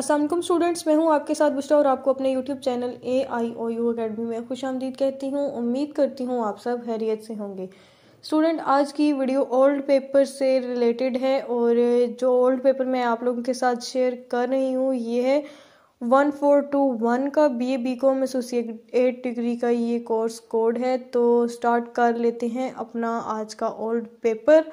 Aslam students मैं हूं आपके साथ बुशरा और आपको अपने YouTube channel A I O U academy में खुश आमदीद कहती हूं उम्मीद करती हूं आप सब हैरियत से होंगे स्टूडेंट आज की वीडियो ओल्ड पेपर से रिलेटेड है और जो ओल्ड पेपर मैं आप लोगों के साथ शेयर कर रही हूँ ये है वन फोर टू वन का B A B com associate degree का ये कोर्स कोड है तो स्टार्ट कर लेते हैं अपना आज का ओल्ड पेपर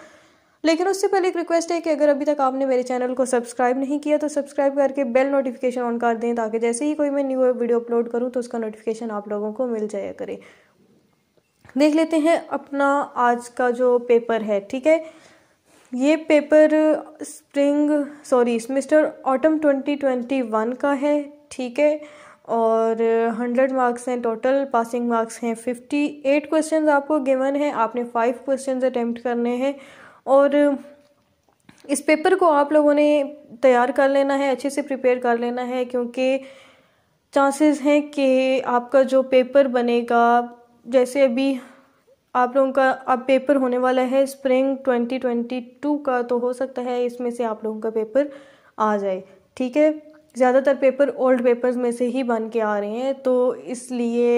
लेकिन उससे पहले एक रिक्वेस्ट है कि अगर अभी तक आपने मेरे चैनल को सब्सक्राइब नहीं किया तो सब्सक्राइब करके बेल नोटिफिकेशन ऑन कर दें ताकि जैसे ही कोई मैं न्यू वीडियो अपलोड करूँ तो उसका नोटिफिकेशन आप लोगों को मिल जाया करे देख लेते हैं अपना आज का जो पेपर है ठीक है ये paper spring sorry mister autumn 2021 का है ठीक है और हंड्रेड मार्क्स हैं टोटल पासिंग मार्क्स हैं फिफ्टी एट क्वेश्चन आपको गिवन है आपने फाइव क्वेश्चन अटेम्प्ट करने हैं और इस पेपर को आप लोगों ने तैयार कर लेना है अच्छे से प्रिपेयर कर लेना है क्योंकि चांसेस हैं कि आपका जो पेपर बनेगा जैसे अभी आप लोगों का अब पेपर होने वाला है स्प्रिंग 2022 का तो हो सकता है इसमें से आप लोगों का पेपर आ जाए ठीक है ज़्यादातर पेपर ओल्ड पेपर्स में से ही बन के आ रहे हैं तो इसलिए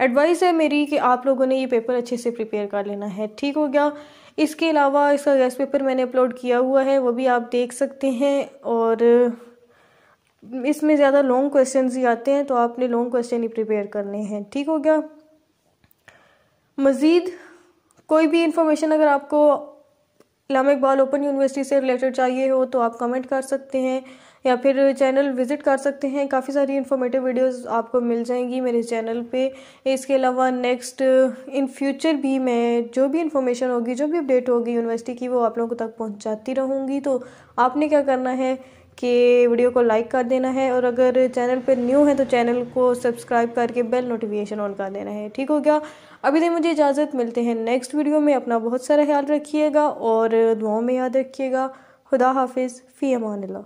एडवाइस है मेरी कि आप लोगों ने ये पेपर अच्छे से प्रिपेयर कर लेना है ठीक हो गया इसके अलावा इसका गेस्ट पेपर मैंने अपलोड किया हुआ है वो भी आप देख सकते हैं और इसमें ज़्यादा लॉन्ग क्वेश्चन ही आते हैं तो आपने लॉन्ग क्वेश्चन ही प्रिपेयर करने हैं ठीक हो गया मज़ीद कोई भी इन्फॉर्मेशन अगर आपको इलाम इकबाल ओपन यूनिवर्सिटी से रिलेटेड चाहिए हो तो आप कमेंट कर सकते हैं या फिर चैनल विज़िट कर सकते हैं काफ़ी सारी इन्फॉर्मेटिव वीडियोस आपको मिल जाएंगी मेरे चैनल पे इसके अलावा नेक्स्ट इन फ्यूचर भी मैं जो भी इन्फॉर्मेशन होगी जो भी अपडेट होगी यूनिवर्सिटी की वो आप लोगों तक पहुँचाती रहूँगी तो आपने क्या करना है कि वीडियो को लाइक कर देना है और अगर चैनल पर न्यू है तो चैनल को सब्सक्राइब करके बेल नोटिफिकेशन ऑन कर देना है ठीक हो गया अभी तक मुझे इजाज़त मिलते हैं नेक्स्ट वीडियो में अपना बहुत सारा ख्याल रखिएगा और दुआओं में याद रखिएगा खुदा हाफिज़ फ़ी अमान